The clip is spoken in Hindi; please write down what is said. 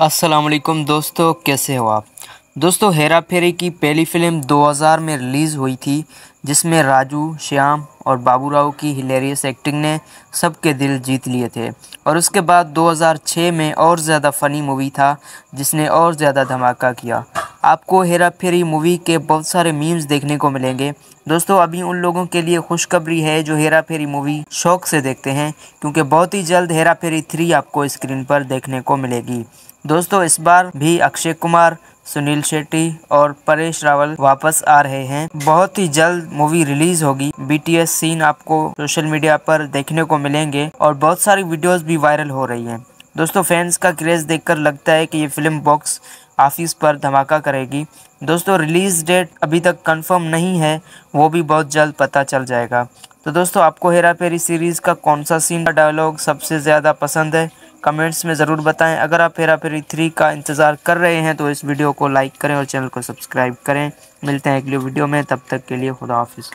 असलम दोस्तों कैसे हो आप दोस्तों हेरा फेरी की पहली फिल्म 2000 में रिलीज़ हुई थी जिसमें राजू श्याम और बाबूराव की हिलेरियस एक्टिंग ने सबके दिल जीत लिए थे और उसके बाद 2006 में और ज़्यादा फ़नी मूवी था जिसने और ज़्यादा धमाका किया आपको हेरा फेरी मूवी के बहुत सारे मीम्स देखने को मिलेंगे दोस्तों अभी उन लोगों के लिए खुशखबरी है जो हेरा फेरी मूवी शौक से देखते हैं क्योंकि बहुत ही जल्द हेरा फेरी थ्री आपको स्क्रीन पर देखने को मिलेगी दोस्तों इस बार भी अक्षय कुमार सुनील शेट्टी और परेश रावल वापस आ रहे हैं बहुत ही जल्द मूवी रिलीज होगी बीटीएस सीन आपको सोशल मीडिया पर देखने को मिलेंगे और बहुत सारी वीडियोस भी वायरल हो रही हैं दोस्तों फैंस का क्रेज देखकर लगता है कि ये फिल्म बॉक्स ऑफिस पर धमाका करेगी दोस्तों रिलीज़ डेट अभी तक कंफर्म नहीं है वो भी बहुत जल्द पता चल जाएगा तो दोस्तों आपको हेरा फेरी सीरीज़ का कौन सा सीन का डायलॉग सबसे ज़्यादा पसंद है कमेंट्स में ज़रूर बताएं अगर आप हेरा फेरी थ्री का इंतज़ार कर रहे हैं तो इस वीडियो को लाइक करें और चैनल को सब्सक्राइब करें मिलते हैं अगले वीडियो में तब तक के लिए खुदा हाफिज़